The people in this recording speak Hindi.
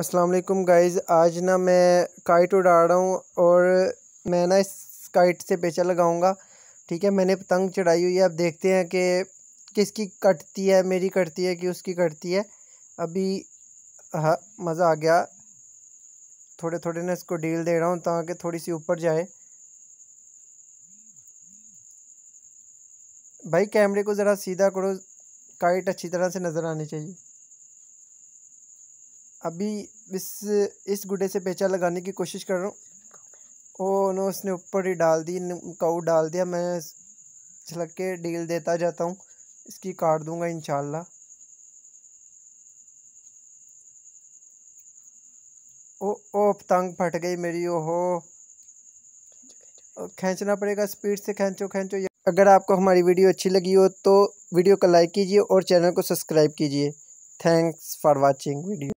असलम गाइज़ आज ना मैं काइट उड़ा रहा हूँ और मैं ना इस काइट से पेचा लगाऊंगा ठीक है मैंने पतंग चढ़ाई हुई है अब देखते हैं कि किसकी कटती है मेरी कटती है कि उसकी कटती है अभी हाँ मज़ा आ गया थोड़े थोड़े ना इसको डील दे रहा हूँ ताकि थोड़ी सी ऊपर जाए भाई कैमरे को ज़रा सीधा करो काइट अच्छी तरह से नज़र आनी चाहिए अभी इस इस गुडे से पेचा लगाने की कोशिश कर रहा हूँ ओ नो उसने ऊपर ही डाल दी काऊ डाल दिया मैं छलक के डील देता जाता हूँ इसकी काट दूँगा इन ओ ओ पतंग फट गई मेरी ओहो खींचना पड़ेगा स्पीड से खींचो खींचो अगर आपको हमारी वीडियो अच्छी लगी हो तो वीडियो को लाइक कीजिए और चैनल को सब्सक्राइब कीजिए थैंक्स फॉर वाचिंग वीडियो